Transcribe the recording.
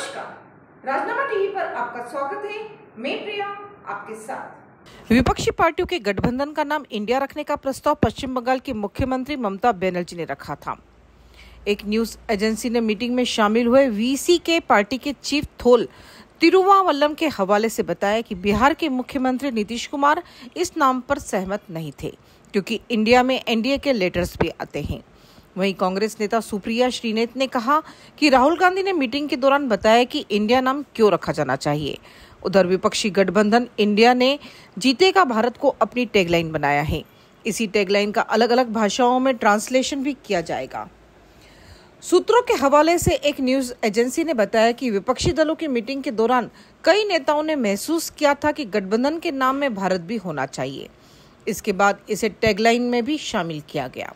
नमस्कार राजनामा टीवी पर आपका स्वागत है मैं प्रिया आपके साथ विपक्षी पार्टियों के गठबंधन का नाम इंडिया रखने का प्रस्ताव पश्चिम बंगाल की मुख्यमंत्री ममता बनर्जी ने रखा था एक न्यूज एजेंसी ने मीटिंग में शामिल हुए वीसी के पार्टी के चीफ थोल तिरुवावल्लम के हवाले से बताया कि बिहार के मुख्यमंत्री नीतीश कुमार इस नाम पर सहमत नहीं थे क्योंकि इंडिया में एनडीए के लेटर्स भी आते हैं वहीं कांग्रेस नेता सुप्रिया श्रीनेत ने कहा कि राहुल गांधी ने मीटिंग के दौरान बताया कि इंडिया नाम क्यों रखा जाना चाहिए उधर विपक्षी गठबंधन इंडिया ने जीतेगा भारत को अपनी टैगलाइन बनाया है इसी टैगलाइन का अलग अलग भाषाओं में ट्रांसलेशन भी किया जाएगा सूत्रों के हवाले से एक न्यूज एजेंसी ने बताया कि विपक्षी दलों की मीटिंग के दौरान कई नेताओं ने महसूस किया था कि गठबंधन के नाम में भारत भी होना चाहिए इसके बाद इसे टैगलाइन में भी शामिल किया गया